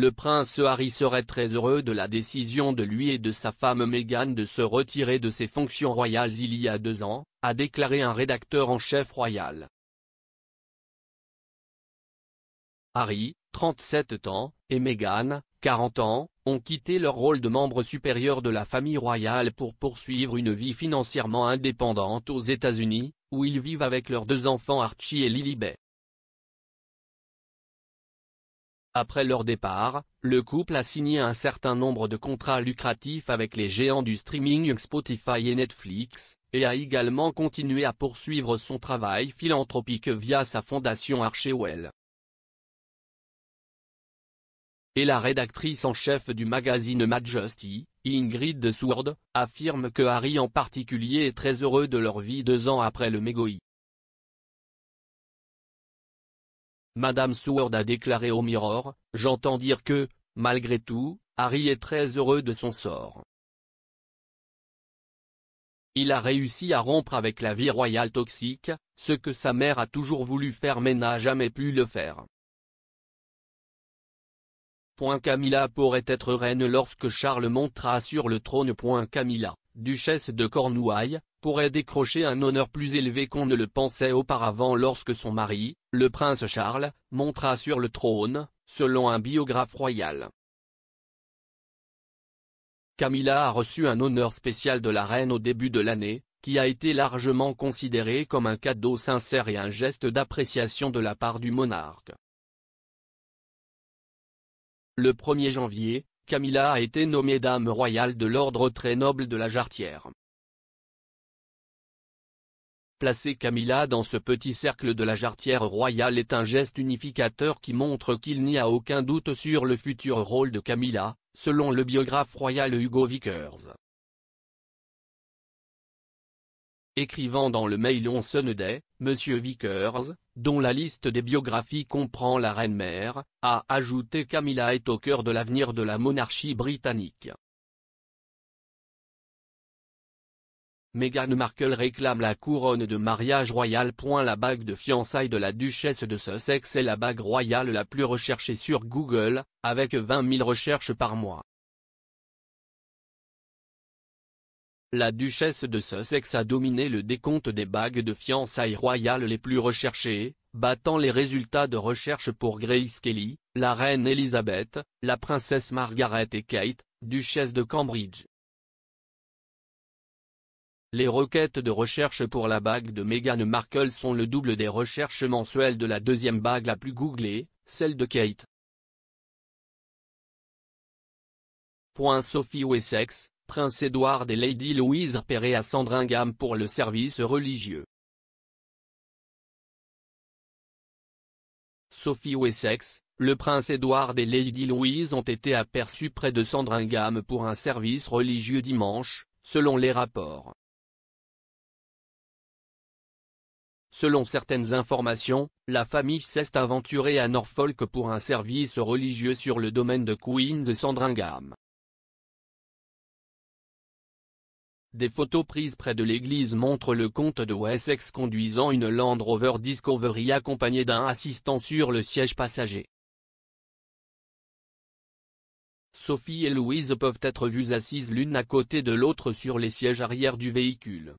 Le prince Harry serait très heureux de la décision de lui et de sa femme Meghan de se retirer de ses fonctions royales il y a deux ans, a déclaré un rédacteur en chef royal. Harry, 37 ans, et Meghan, 40 ans, ont quitté leur rôle de membre supérieur de la famille royale pour poursuivre une vie financièrement indépendante aux États-Unis, où ils vivent avec leurs deux enfants Archie et Lilibet. Après leur départ, le couple a signé un certain nombre de contrats lucratifs avec les géants du streaming Spotify et Netflix, et a également continué à poursuivre son travail philanthropique via sa fondation Archewell. Et la rédactrice en chef du magazine Majesty, Ingrid de affirme que Harry en particulier est très heureux de leur vie deux ans après le mégoï. Madame Seward a déclaré au Mirror, j'entends dire que, malgré tout, Harry est très heureux de son sort. Il a réussi à rompre avec la vie royale toxique, ce que sa mère a toujours voulu faire mais n'a jamais pu le faire. Camilla pourrait être reine lorsque Charles montera sur le trône. Camilla, duchesse de Cornouailles, pourrait décrocher un honneur plus élevé qu'on ne le pensait auparavant lorsque son mari, le prince Charles, montra sur le trône, selon un biographe royal. Camilla a reçu un honneur spécial de la reine au début de l'année, qui a été largement considéré comme un cadeau sincère et un geste d'appréciation de la part du monarque. Le 1er janvier, Camilla a été nommée Dame royale de l'Ordre très noble de la Jarretière. Placer Camilla dans ce petit cercle de la jarretière royale est un geste unificateur qui montre qu'il n'y a aucun doute sur le futur rôle de Camilla, selon le biographe royal Hugo Vickers. Écrivant dans le Mail on Sunday, M. Vickers, dont la liste des biographies comprend la reine-mère, a ajouté Camilla est au cœur de l'avenir de la monarchie britannique. Meghan Markle réclame la couronne de mariage royal. La bague de fiançailles de la duchesse de Sussex est la bague royale la plus recherchée sur Google, avec 20 000 recherches par mois. La duchesse de Sussex a dominé le décompte des bagues de fiançailles royales les plus recherchées, battant les résultats de recherche pour Grace Kelly, la reine Elizabeth, la princesse Margaret et Kate, duchesse de Cambridge. Les requêtes de recherche pour la bague de Meghan Markle sont le double des recherches mensuelles de la deuxième bague la plus googlée, celle de Kate. Sophie Wessex, Prince Edward et Lady Louise repérés à Sandringham pour le service religieux. Sophie Wessex, le prince Edward et Lady Louise ont été aperçus près de Sandringham pour un service religieux dimanche, selon les rapports. Selon certaines informations, la famille s'est aventurée à Norfolk pour un service religieux sur le domaine de Queens Sandringham. Des photos prises près de l'église montrent le comte de Wessex conduisant une Land Rover Discovery accompagné d'un assistant sur le siège passager. Sophie et Louise peuvent être vues assises l'une à côté de l'autre sur les sièges arrière du véhicule.